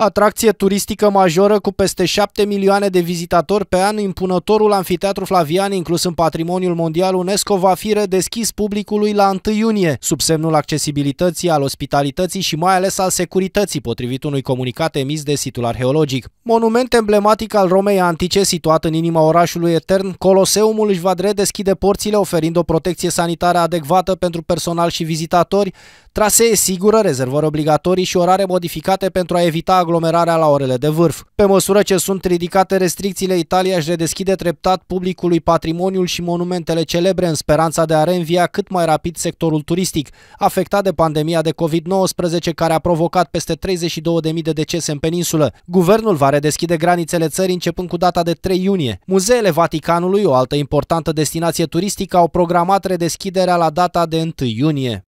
Atracție turistică majoră cu peste 7 milioane de vizitatori pe an, impunătorul Anfiteatru Flavian, inclus în patrimoniul mondial UNESCO, va fi redeschis publicului la 1 iunie, sub semnul accesibilității, al ospitalității și mai ales al securității, potrivit unui comunicat emis de situl arheologic. Monument emblematic al Romei antice, situat în inima orașului etern, Coloseumul își va redeschide porțile oferind o protecție sanitară adecvată pentru personal și vizitatori, Trasee sigură, rezervări obligatorii și orare modificate pentru a evita aglomerarea la orele de vârf. Pe măsură ce sunt ridicate restricțiile, Italia își redeschide treptat publicului patrimoniul și monumentele celebre în speranța de a reînvia cât mai rapid sectorul turistic, afectat de pandemia de COVID-19 care a provocat peste 32.000 de decese în peninsulă. Guvernul va redeschide granițele țării începând cu data de 3 iunie. Muzeele Vaticanului, o altă importantă destinație turistică, au programat redeschiderea la data de 1 iunie.